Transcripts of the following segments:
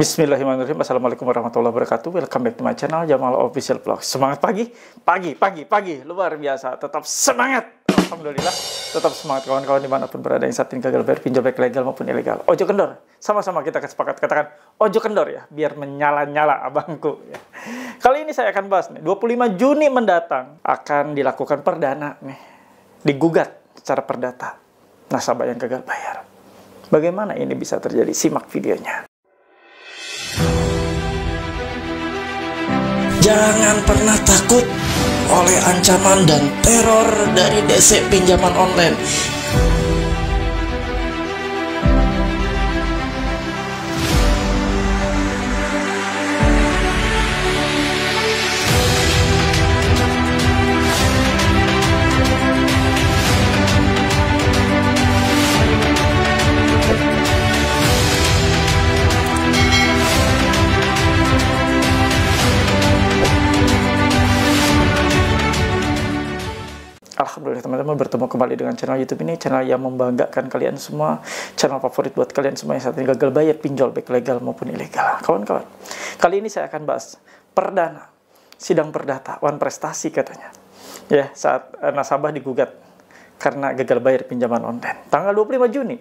Bismillahirrahmanirrahim. Assalamualaikum warahmatullahi wabarakatuh. Welcome back to my channel Jamal Official Vlog. Semangat pagi, pagi, pagi, pagi. Luar biasa. Tetap semangat. Alhamdulillah. Tetap semangat kawan-kawan dimanapun berada yang saat ini gagal bayar pinjol baik legal maupun ilegal. Ojo kendor. Sama-sama kita sepakat katakan ojo kendor ya. Biar menyala-nyala abangku. Ya. Kali ini saya akan bahas nih. 25 Juni mendatang akan dilakukan perdana nih. Digugat secara perdata. Nasabah yang gagal bayar. Bagaimana ini bisa terjadi? Simak videonya. Jangan pernah takut oleh ancaman dan teror dari DC pinjaman online bertemu kembali dengan channel YouTube ini, channel yang membanggakan kalian semua, channel favorit buat kalian semua yang saat ini gagal bayar pinjol baik legal maupun ilegal. Kawan-kawan, kali ini saya akan bahas perdana, sidang perdata, wan prestasi katanya. Ya, saat eh, nasabah digugat karena gagal bayar pinjaman online. Tanggal 25 Juni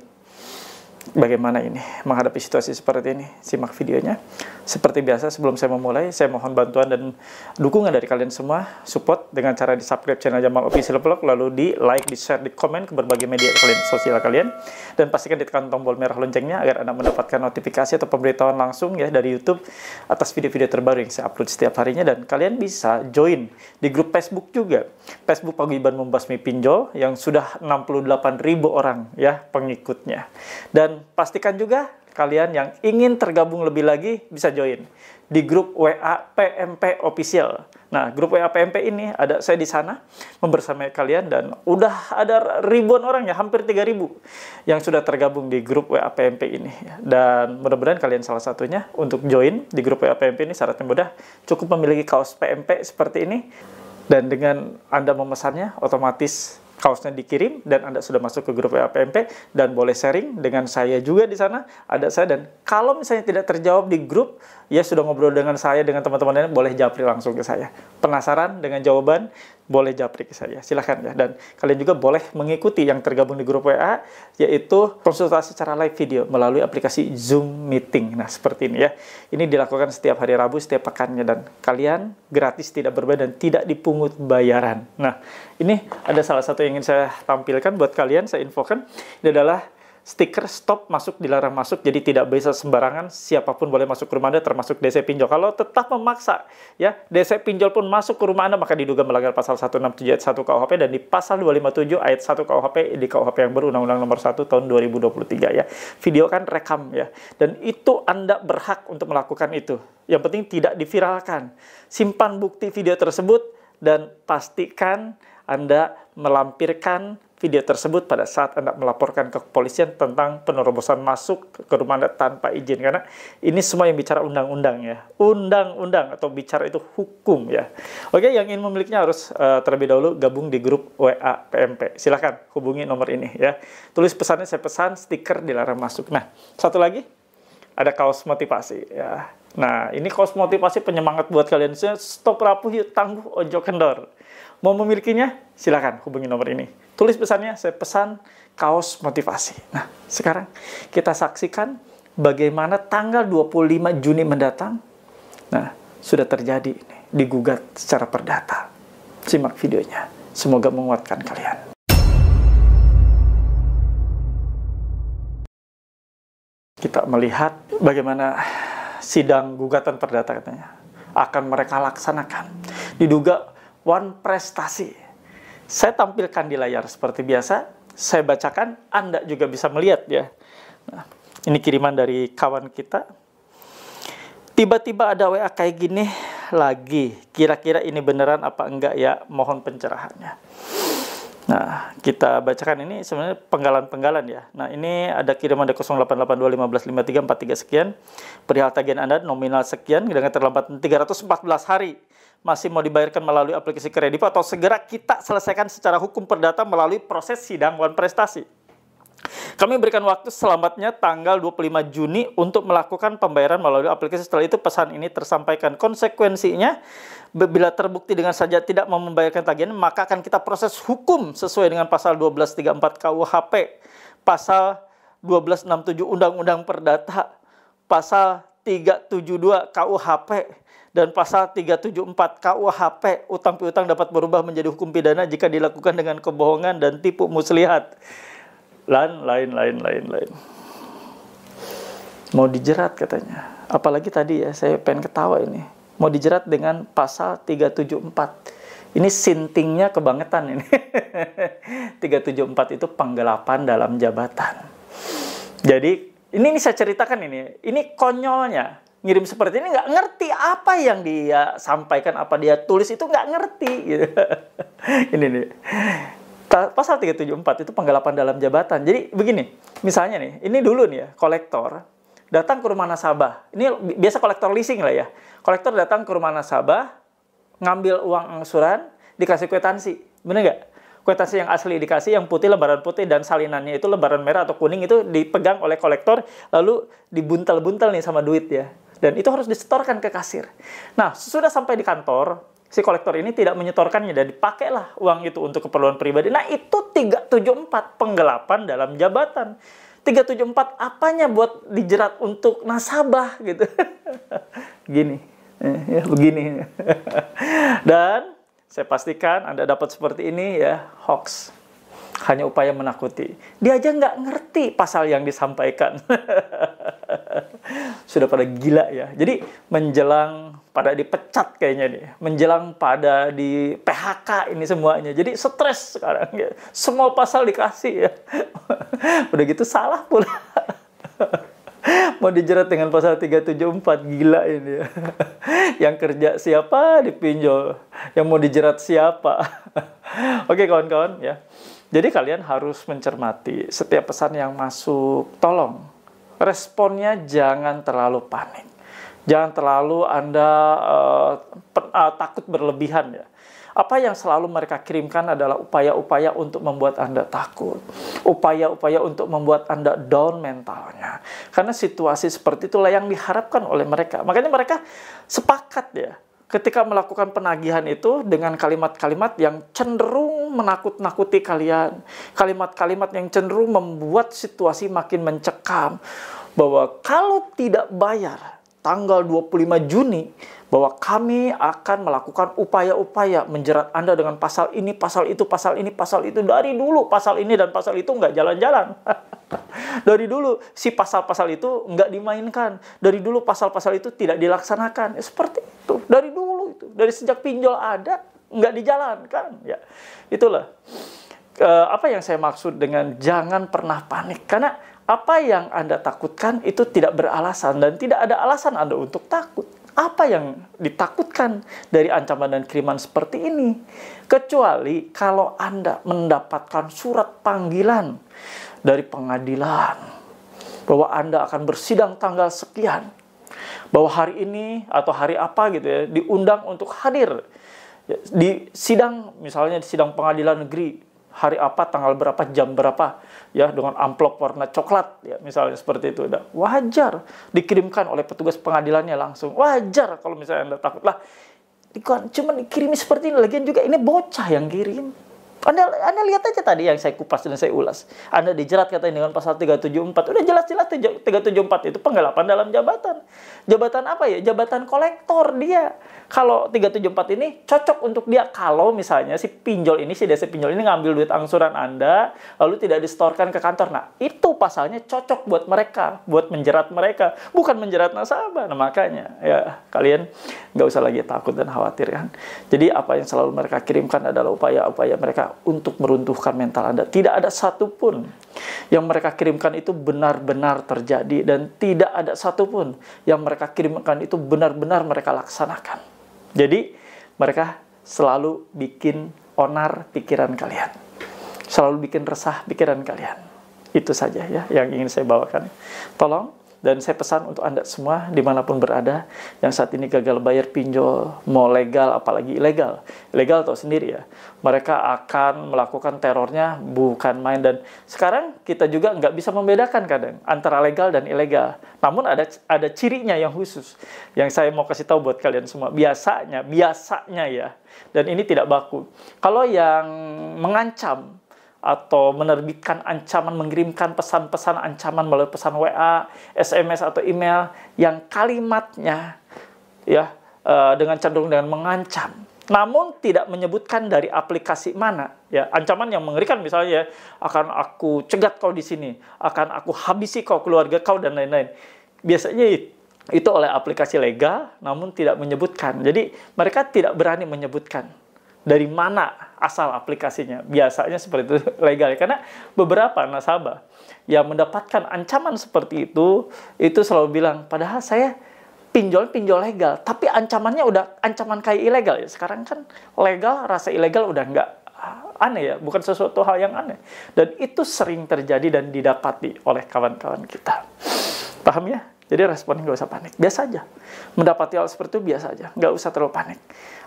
bagaimana ini menghadapi situasi seperti ini. Simak videonya. Seperti biasa sebelum saya memulai, saya mohon bantuan dan dukungan dari kalian semua, support dengan cara di subscribe channel Jamal Official Vlog, lalu di like, di share, di komen ke berbagai media kalian sosial kalian, dan pastikan ditekan tombol merah loncengnya agar anda mendapatkan notifikasi atau pemberitahuan langsung ya dari YouTube atas video-video terbaru yang saya upload setiap harinya dan kalian bisa join di grup Facebook juga. Facebook Paguyuban Membasmi Pinjol yang sudah 68.000 orang ya pengikutnya. Dan dan pastikan juga kalian yang ingin tergabung lebih lagi bisa join di grup WA PMP official. Nah, grup WA PMP ini ada saya di sana membersamai kalian dan udah ada ribuan orang ya, hampir 3000 yang sudah tergabung di grup WA PMP ini. Dan mudah-mudahan kalian salah satunya untuk join di grup WA PMP ini syaratnya mudah, cukup memiliki kaos PMP seperti ini dan dengan Anda memesannya otomatis kaosnya dikirim dan Anda sudah masuk ke grup LPMP dan boleh sharing dengan saya juga di sana, ada saya dan kalau misalnya tidak terjawab di grup, ya sudah ngobrol dengan saya dengan teman-teman lain boleh japri langsung ke saya. Penasaran dengan jawaban? Boleh japri ke saya. Silahkan ya. Dan kalian juga boleh mengikuti yang tergabung di grup WA yaitu konsultasi secara live video melalui aplikasi Zoom Meeting. Nah, seperti ini ya. Ini dilakukan setiap hari Rabu setiap pekannya dan kalian gratis tidak berbayar dan tidak dipungut bayaran. Nah, ini ada salah satu yang ingin saya tampilkan buat kalian, saya infokan, ini adalah stiker stop masuk dilarang masuk jadi tidak bisa sembarangan siapapun boleh masuk ke rumah Anda termasuk DC pinjol. Kalau tetap memaksa ya DC pinjol pun masuk ke rumah Anda maka diduga melanggar pasal 167 ayat 1 KUHP dan di pasal 257 ayat 1 KUHP di KUHP yang baru Undang-Undang Nomor 1 tahun 2023 ya. Video kan rekam ya dan itu Anda berhak untuk melakukan itu. Yang penting tidak diviralkan. Simpan bukti video tersebut dan pastikan Anda melampirkan video tersebut pada saat Anda melaporkan ke kepolisian tentang penerobosan masuk ke rumah Anda tanpa izin. Karena ini semua yang bicara undang-undang ya. Undang-undang atau bicara itu hukum ya. Oke, yang ingin memilikinya harus uh, terlebih dahulu gabung di grup WA PMP. Silahkan hubungi nomor ini ya. Tulis pesannya saya pesan, stiker dilarang masuk. Nah, satu lagi ada kaos motivasi ya. Nah, ini kaos motivasi penyemangat buat kalian. Stop rapuh yuk tangguh ojo kendor. Mau memilikinya? Silakan hubungi nomor ini. Tulis pesannya, saya pesan kaos motivasi. Nah, sekarang kita saksikan bagaimana tanggal 25 Juni mendatang. Nah, sudah terjadi ini, digugat secara perdata. Simak videonya. Semoga menguatkan kalian. Kita melihat bagaimana sidang gugatan perdata katanya akan mereka laksanakan. Diduga one prestasi. Saya tampilkan di layar seperti biasa, saya bacakan, Anda juga bisa melihat ya. Nah, ini kiriman dari kawan kita. Tiba-tiba ada WA kayak gini lagi. Kira-kira ini beneran apa enggak ya? Mohon pencerahannya. Nah, kita bacakan ini sebenarnya penggalan-penggalan ya. Nah, ini ada kiriman dari 0882155343 sekian. Perihal tagihan Anda nominal sekian dengan terlambat 314 hari masih mau dibayarkan melalui aplikasi kredit atau segera kita selesaikan secara hukum perdata melalui proses sidang wan prestasi. Kami berikan waktu selamatnya tanggal 25 Juni untuk melakukan pembayaran melalui aplikasi. Setelah itu pesan ini tersampaikan. Konsekuensinya, bila terbukti dengan saja tidak membayarkan tagihan, maka akan kita proses hukum sesuai dengan pasal 1234 KUHP, pasal 1267 Undang-Undang Perdata, pasal 372 KUHP, dan pasal 374 KUHP utang piutang dapat berubah menjadi hukum pidana jika dilakukan dengan kebohongan dan tipu muslihat lain lain lain lain lain mau dijerat katanya apalagi tadi ya saya pengen ketawa ini mau dijerat dengan pasal 374 ini sintingnya kebangetan ini 374 itu penggelapan dalam jabatan jadi ini, ini saya ceritakan ini ini konyolnya ngirim seperti ini nggak ngerti apa yang dia sampaikan apa dia tulis itu nggak ngerti gitu. ini nih pasal 374 itu penggelapan dalam jabatan. Jadi begini, misalnya nih, ini dulu nih ya, kolektor datang ke rumah nasabah. Ini biasa kolektor leasing lah ya. Kolektor datang ke rumah nasabah, ngambil uang angsuran, dikasih kwetansi, Bener nggak? Kwetansi yang asli dikasih, yang putih lembaran putih dan salinannya itu lembaran merah atau kuning itu dipegang oleh kolektor lalu dibuntel-buntel nih sama duit ya. Dan itu harus disetorkan ke kasir. Nah, sudah sampai di kantor, si kolektor ini tidak menyetorkannya dan dipakailah uang itu untuk keperluan pribadi. Nah, itu 374 penggelapan dalam jabatan. 374 apanya buat dijerat untuk nasabah gitu. Gini. Eh, ya, begini. Dan saya pastikan Anda dapat seperti ini ya, hoax. Hanya upaya menakuti. Dia aja nggak ngerti pasal yang disampaikan. Sudah pada gila ya. Jadi menjelang pada dipecat kayaknya nih menjelang pada di PHK ini semuanya jadi stres sekarang ya. semua pasal dikasih ya udah gitu salah pula mau dijerat dengan pasal 374 gila ini ya. yang kerja siapa dipinjol yang mau dijerat siapa oke kawan-kawan ya jadi kalian harus mencermati setiap pesan yang masuk tolong responnya jangan terlalu panik Jangan terlalu Anda uh, uh, takut berlebihan ya. Apa yang selalu mereka kirimkan adalah upaya-upaya untuk membuat Anda takut, upaya-upaya untuk membuat Anda down mentalnya. Karena situasi seperti itulah yang diharapkan oleh mereka. Makanya mereka sepakat ya ketika melakukan penagihan itu dengan kalimat-kalimat yang cenderung menakut-nakuti kalian, kalimat-kalimat yang cenderung membuat situasi makin mencekam bahwa kalau tidak bayar tanggal 25 Juni bahwa kami akan melakukan upaya-upaya menjerat Anda dengan pasal ini, pasal itu, pasal ini, pasal itu. Dari dulu pasal ini dan pasal itu nggak jalan-jalan. Dari dulu si pasal-pasal itu nggak dimainkan. Dari dulu pasal-pasal itu tidak dilaksanakan. Ya, seperti itu. Dari dulu itu. Dari sejak pinjol ada, nggak dijalankan. Ya, itulah. Eh, apa yang saya maksud dengan jangan pernah panik karena apa yang Anda takutkan itu tidak beralasan dan tidak ada alasan Anda untuk takut. Apa yang ditakutkan dari ancaman dan kiriman seperti ini? Kecuali kalau Anda mendapatkan surat panggilan dari pengadilan bahwa Anda akan bersidang tanggal sekian, bahwa hari ini atau hari apa gitu ya diundang untuk hadir di sidang misalnya di sidang pengadilan negeri hari apa, tanggal berapa, jam berapa, ya dengan amplop warna coklat, ya misalnya seperti itu. udah wajar dikirimkan oleh petugas pengadilannya langsung. Wajar kalau misalnya anda takut lah, cuma dikirimi seperti ini. Lagian juga ini bocah yang kirim. Anda, Anda lihat aja tadi yang saya kupas dan saya ulas. Anda dijerat katanya dengan pasal 374. Udah jelas-jelas 374 itu penggelapan dalam jabatan. Jabatan apa ya? Jabatan kolektor dia. Kalau 374 ini cocok untuk dia kalau misalnya si pinjol ini, si desa pinjol ini ngambil duit angsuran Anda, lalu tidak distorkan ke kantor. Nah, itu pasalnya cocok buat mereka, buat menjerat mereka. Bukan menjerat nasabah. Nah, makanya ya kalian nggak usah lagi takut dan khawatir kan. Jadi apa yang selalu mereka kirimkan adalah upaya-upaya mereka untuk meruntuhkan mental Anda. Tidak ada satupun yang mereka kirimkan itu benar-benar terjadi dan tidak ada satupun yang mereka kirimkan itu benar-benar mereka laksanakan. Jadi mereka selalu bikin onar pikiran kalian. Selalu bikin resah pikiran kalian. Itu saja ya yang ingin saya bawakan. Tolong dan saya pesan untuk Anda semua dimanapun berada yang saat ini gagal bayar pinjol, mau legal apalagi ilegal. Legal atau sendiri ya. Mereka akan melakukan terornya bukan main dan sekarang kita juga nggak bisa membedakan kadang antara legal dan ilegal. Namun ada ada cirinya yang khusus yang saya mau kasih tahu buat kalian semua. Biasanya, biasanya ya. Dan ini tidak baku. Kalau yang mengancam atau menerbitkan ancaman, mengirimkan pesan-pesan ancaman melalui pesan WA, SMS atau email yang kalimatnya ya eh, dengan cenderung dengan mengancam. Namun tidak menyebutkan dari aplikasi mana ya ancaman yang mengerikan misalnya ya, akan aku cegat kau di sini, akan aku habisi kau keluarga kau dan lain-lain. Biasanya itu oleh aplikasi legal namun tidak menyebutkan. Jadi mereka tidak berani menyebutkan dari mana asal aplikasinya. Biasanya seperti itu legal karena beberapa nasabah yang mendapatkan ancaman seperti itu itu selalu bilang padahal saya pinjol-pinjol legal, tapi ancamannya udah ancaman kayak ilegal ya. Sekarang kan legal rasa ilegal udah nggak ah, aneh ya, bukan sesuatu hal yang aneh. Dan itu sering terjadi dan didapati oleh kawan-kawan kita. Paham ya? Jadi responnya nggak usah panik, biasa aja. Mendapati hal seperti itu biasa aja, nggak usah terlalu panik.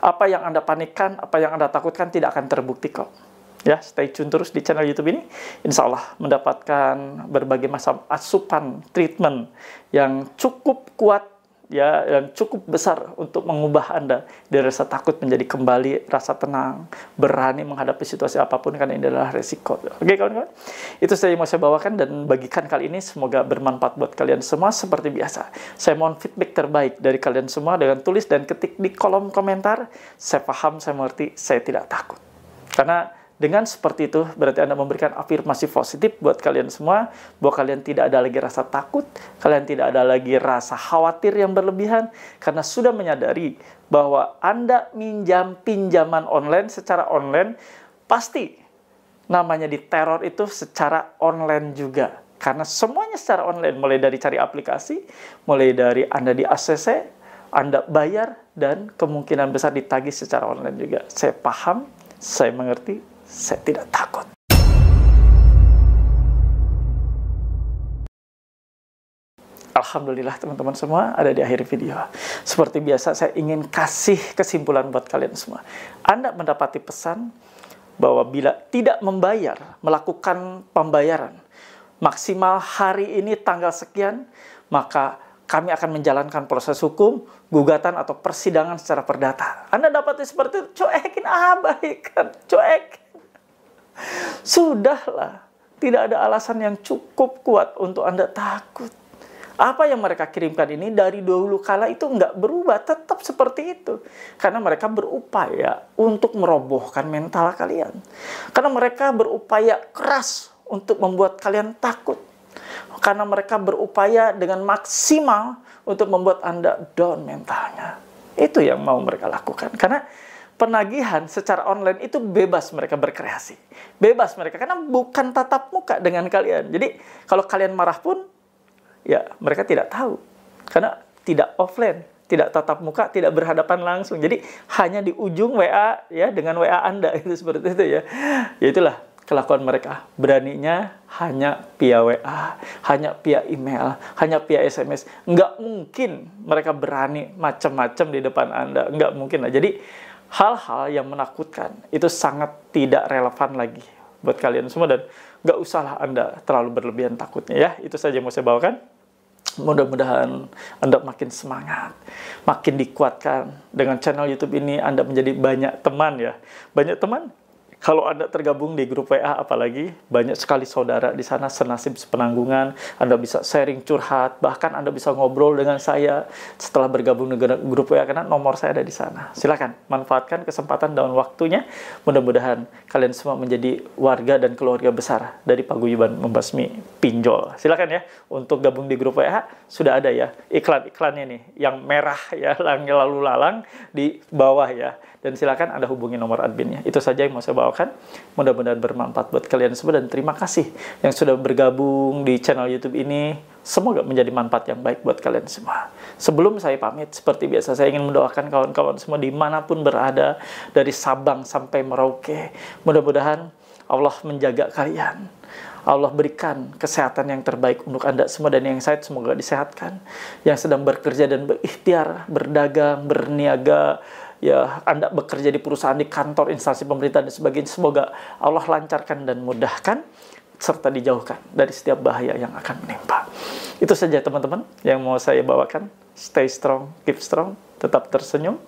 Apa yang Anda panikkan, apa yang Anda takutkan tidak akan terbukti kok. Ya, stay tune terus di channel YouTube ini. Insya Allah mendapatkan berbagai macam asupan treatment yang cukup kuat ya yang cukup besar untuk mengubah Anda dari rasa takut menjadi kembali rasa tenang, berani menghadapi situasi apapun karena ini adalah resiko. Oke kawan-kawan, itu saya mau saya bawakan dan bagikan kali ini semoga bermanfaat buat kalian semua seperti biasa. Saya mohon feedback terbaik dari kalian semua dengan tulis dan ketik di kolom komentar. Saya paham, saya mengerti, saya tidak takut. Karena dengan seperti itu, berarti Anda memberikan afirmasi positif buat kalian semua, bahwa kalian tidak ada lagi rasa takut, kalian tidak ada lagi rasa khawatir yang berlebihan, karena sudah menyadari bahwa Anda minjam pinjaman online secara online, pasti namanya di teror itu secara online juga. Karena semuanya secara online, mulai dari cari aplikasi, mulai dari Anda di ACC, Anda bayar, dan kemungkinan besar ditagih secara online juga. Saya paham, saya mengerti, saya tidak takut. Alhamdulillah teman-teman semua ada di akhir video. Seperti biasa saya ingin kasih kesimpulan buat kalian semua. Anda mendapati pesan bahwa bila tidak membayar, melakukan pembayaran maksimal hari ini tanggal sekian, maka kami akan menjalankan proses hukum, gugatan atau persidangan secara perdata. Anda dapati seperti itu, cuekin abaikan, ah, cuekin. Sudahlah, tidak ada alasan yang cukup kuat untuk Anda takut. Apa yang mereka kirimkan ini dari dahulu kala itu nggak berubah, tetap seperti itu. Karena mereka berupaya untuk merobohkan mental kalian. Karena mereka berupaya keras untuk membuat kalian takut. Karena mereka berupaya dengan maksimal untuk membuat Anda down mentalnya. Itu yang mau mereka lakukan. Karena penagihan secara online itu bebas mereka berkreasi. Bebas mereka karena bukan tatap muka dengan kalian. Jadi kalau kalian marah pun ya mereka tidak tahu. Karena tidak offline, tidak tatap muka, tidak berhadapan langsung. Jadi hanya di ujung WA ya dengan WA Anda itu seperti itu ya. Ya itulah kelakuan mereka. Beraninya hanya via WA, hanya via email, hanya via SMS. Nggak mungkin mereka berani macam-macam di depan Anda. Nggak mungkin lah. Jadi hal-hal yang menakutkan itu sangat tidak relevan lagi buat kalian semua dan gak usahlah Anda terlalu berlebihan takutnya ya. Itu saja yang mau saya bawakan. Mudah-mudahan Anda makin semangat, makin dikuatkan. Dengan channel YouTube ini Anda menjadi banyak teman ya. Banyak teman kalau Anda tergabung di grup WA apalagi banyak sekali saudara di sana senasib sepenanggungan, Anda bisa sharing curhat, bahkan Anda bisa ngobrol dengan saya setelah bergabung dengan grup WA karena nomor saya ada di sana. Silakan manfaatkan kesempatan dan waktunya. Mudah-mudahan kalian semua menjadi warga dan keluarga besar dari paguyuban membasmi pinjol. Silakan ya untuk gabung di grup WA sudah ada ya iklan-iklannya nih yang merah ya lalu lalang di bawah ya dan silakan Anda hubungi nomor adminnya. Itu saja yang mau saya bawakan. Mudah-mudahan bermanfaat buat kalian semua dan terima kasih yang sudah bergabung di channel YouTube ini. Semoga menjadi manfaat yang baik buat kalian semua. Sebelum saya pamit, seperti biasa saya ingin mendoakan kawan-kawan semua dimanapun berada, dari Sabang sampai Merauke. Mudah-mudahan Allah menjaga kalian. Allah berikan kesehatan yang terbaik untuk Anda semua dan yang saya semoga disehatkan. Yang sedang bekerja dan berikhtiar, berdagang, berniaga, ya Anda bekerja di perusahaan, di kantor, instansi pemerintah dan sebagainya. Semoga Allah lancarkan dan mudahkan serta dijauhkan dari setiap bahaya yang akan menimpa. Itu saja teman-teman yang mau saya bawakan. Stay strong, keep strong, tetap tersenyum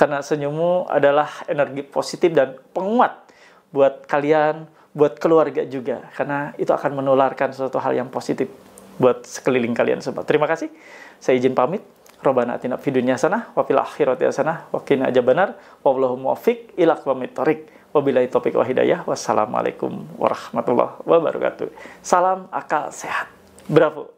karena senyummu adalah energi positif dan penguat buat kalian, buat keluarga juga karena itu akan menularkan suatu hal yang positif buat sekeliling kalian sobat. Terima kasih. Saya izin pamit. Rabbana atina fid dunya hasanah wa fil akhirati hasanah wa qina adzabannar wallahu muwaffiq ila aqwamit thariq wabillahi taufik wa hidayah wassalamualaikum warahmatullahi wabarakatuh salam akal sehat bravo